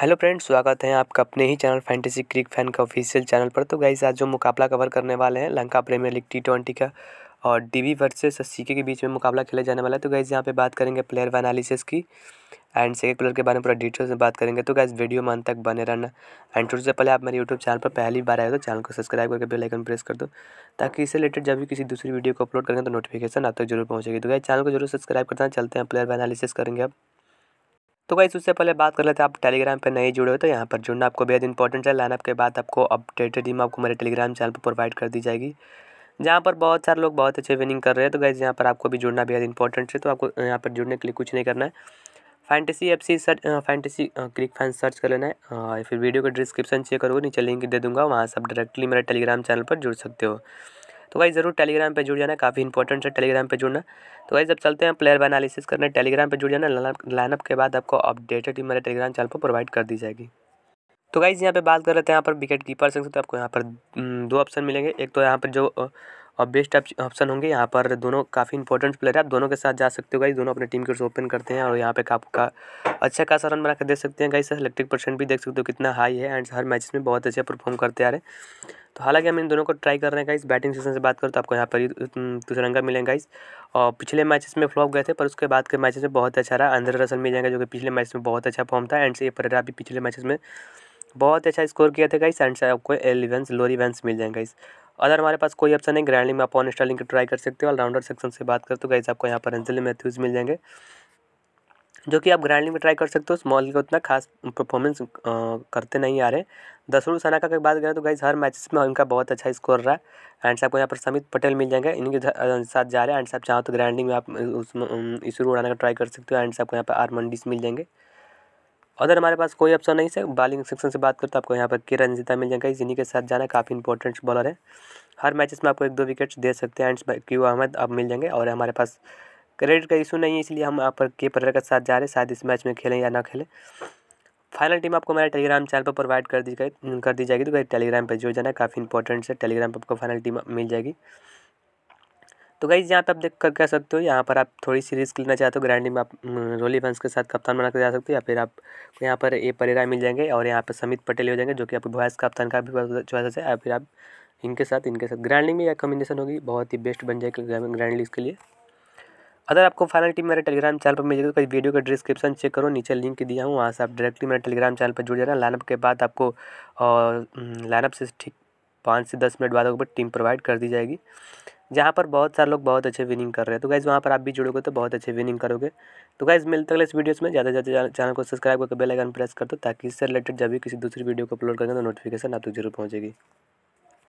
hello friends स्वागत है आपका अपने ही चैनल फैंटेसी क्रिक फैन का ऑफिशियल चैनल पर तो गाइस आज जो मुकाबला कवर करने वाले हैं Lanka premier league T twenty का और वी वर्सेस सीके के बीच में मुकाबला खेला जाने वाला है तो गाइस यहाँ पे बात करेंगे प्लेयर एनालिसिस की एंड सेकेंड कलर के बारे में पूरा डिटेल्स में बात करेंगे तो गाइज वीडियो मन तक बने रहना एंड छोटे से पहले आप मेरे यूट्यूब चैनल पर पहली बार आए तो चैनल को सब्सक्राइब करके बेल आइकन प्रेस कर दो ताकि इससे रिलेटेड जब भी किसी दूसरी वीडियो को अपलोड करेंगे तो नोटिफिकेशन आप तक जरूर पहुँचेगी तो गाइज चैनल को जरूर सब्सक्राइब करना चलते हैं प्लेयर एनालिसिस करेंगे आप तो गाइस उससे पहले बात कर लेते हैं आप टेलीग्राम पर नहीं जुड़े हो तो यहाँ पर जुड़ना आपको बेहद इंपॉर्टेंट है लाइनअप के बाद आपको अपडेटेड टीम आपको मेरे टेलीग्राम चैनल पर प्रोवाइड कर दी जाएगी जहाँ पर बहुत सारे लोग बहुत अच्छे विनिंग कर रहे हैं तो गाइज़ यहाँ पर आपको भी जुड़ना बेहद इंपॉर्टेंट है तो आपको यहाँ पर जुड़ने के लिए कुछ नहीं करना है fantasy F C search fantasy cric fan search कर लेना है फिर वीडियो का डिस्क्रिप्शन चेक करोगे नीचे लिंक दे दूंगा वहाँ से आप डायरेक्टली मेरे टेलीग्राम चैनल पर जुड़ सकते हो तो भाई ज़रूर टेलीग्राम पे जुड़ जाना काफ़ी इंपॉर्टेंट है टेलीग्राम पे जुड़ना तो भाई जब चलते हैं प्लेयर बाय एनालिसिस करने टेलीग्राम पे जुड़ जाना लाइनअप के बाद आपको अपडेटेड टीम मेरे टेलीग्राम चैनल पर प्रोवाइड कर दी जाएगी तो गाइज़ यहाँ पे बात कर लेते हैं यहाँ पर विकेट कीपर से तो आपको यहाँ पर हम्म, दो ऑप्शन मिलेंगे एक तो यहाँ पर जो और बेस्ट ऑप्शन होंगे यहाँ पर दोनों काफ़ी इंपॉर्टेंट प्लेयर है आप दोनों के साथ जा सकते हो गाइस दोनों अपने टीम के ओपन करते हैं और यहाँ पे काफ का अच्छा खासा रन बनाकर देख सकते हैं गाइस इलेक्ट्रिक परसेंट भी देख सकते हो कितना हाई है एंड हर मैच में बहुत अच्छा परफॉर्म करते आ रहे हैं तो हालांकि हम इन दोनों को ट्राई कर रहे हैं गाइस बैटिंग सेशन से बात करूँ तो आपको यहाँ पर तुजरंगा मिलेंगे गाइस और पिछले मैचेस में फ्लॉप गए थे पर उसके बाद के मैचेस में बहुत अच्छा रहा अंदर रसल मिल जाएगा जो कि पिछले मैच में बहुत अच्छा फॉर्म था एंड से परेरा भी पिछले मैचेस में बहुत अच्छा स्कोर किया था गाइस एंड से आपको एलिवेंस वेंस मिल जाएंगे गाइस अगर हमारे पास कोई ऑप्शन नहीं ग्रैंडली में आप ऑन स्टाइलिंग की ट्राई कर सकते हो ऑलराउंडर सेक्शन से बात करते तो गाइज आपको यहाँ पर एंजली मैथ्यूज मिल जाएंगे जो कि आप ग्रैंडली में ट्राई कर सकते हो स्मॉल का उतना खास परफॉर्मेंस करते नहीं आ रहे दसरू सनाका की बात करें तो गाइज हर मैचेस में इनका बहुत अच्छा स्कोर रहा है एंड साहब को यहाँ पर समित पटेल मिल जाएंगे इनके साथ जा रहे हैं एंड साहब चाहो तो ग्रैंडिंग में आप उस इस उड़ाने का ट्राई कर सकते हो एंड साहब को यहाँ पर आर मंडीस मिल जाएंगे अदर हमारे पास कोई ऑप्शन नहीं है बॉलिंग सेक्शन से बात करते तो आपको यहाँ पर किरण रंजिता मिल जाएगा इन्हीं के साथ जाना काफ़ी इंपॉर्टेंट बॉलर है हर मैचेस में आपको एक दो विकेट्स दे सकते हैं एंड क्यू अहमद अब मिल जाएंगे और हमारे पास क्रेडिट का इशू नहीं है इसलिए हम यहाँ पर के पर्र के साथ जा रहे हैं शायद इस मैच में खेलें या ना खेलें फाइनल टीम आपको हमारे टेलीग्राम चैनल पर प्रोवाइड कर दी कर दी जाएगी तो टेलीग्राम पर जो जाना काफ़ी इंपॉर्टेंट है टेलीग्राम पर आपको फाइनल टीम मिल जाएगी तो गाइज यहाँ पे आप देख कर कह सकते हो यहाँ पर आप थोड़ी सी रिस्क लेना चाहते हो ग्रैंडिंग में आप रोली बंस के साथ कप्तान बनाकर जा सकते हो या फिर आप यहाँ पर ए परेरा मिल जाएंगे और यहाँ पर समित पटेल हो जाएंगे जो कि आप वॉयस कप्तान का भी चॉइस अच्छा है या फिर आप इनके साथ इनके साथ ग्रैंडिंग में यह कॉम्बिनेशन होगी बहुत ही बेस्ट बन जाएगी ग्रैंड लीग के लिए अगर आपको फाइनल टीम मेरे टेलीग्राम चैनल पर मिल मिलेगा तो वीडियो का डिस्क्रिप्शन चेक करो नीचे लिंक दिया हूँ वहाँ से आप डायरेक्टली मेरे टेलीग्राम चैनल पर जुड़ जाना लाइनअप के बाद आपको लाइनअप से ठीक पाँच से दस मिनट बाद आपको टीम प्रोवाइड कर दी जाएगी जहाँ पर बहुत सारे लोग बहुत अच्छे विनिंग कर रहे हैं तो गाइज़ वहाँ पर आप भी जुड़ोगे तो बहुत अच्छे विनिंग करोगे तो गाइज़ मिलते अगले इस वीडियोस में ज़्यादा से ज़्यादा चैनल को सब्सक्राइब करके बेल आइकन प्रेस कर दो ताकि इससे रिलेटेड जब भी किसी दूसरी वीडियो को अपलोड करेंगे तो नोटिफिकेशन आप तक जरूर पहुँचेगी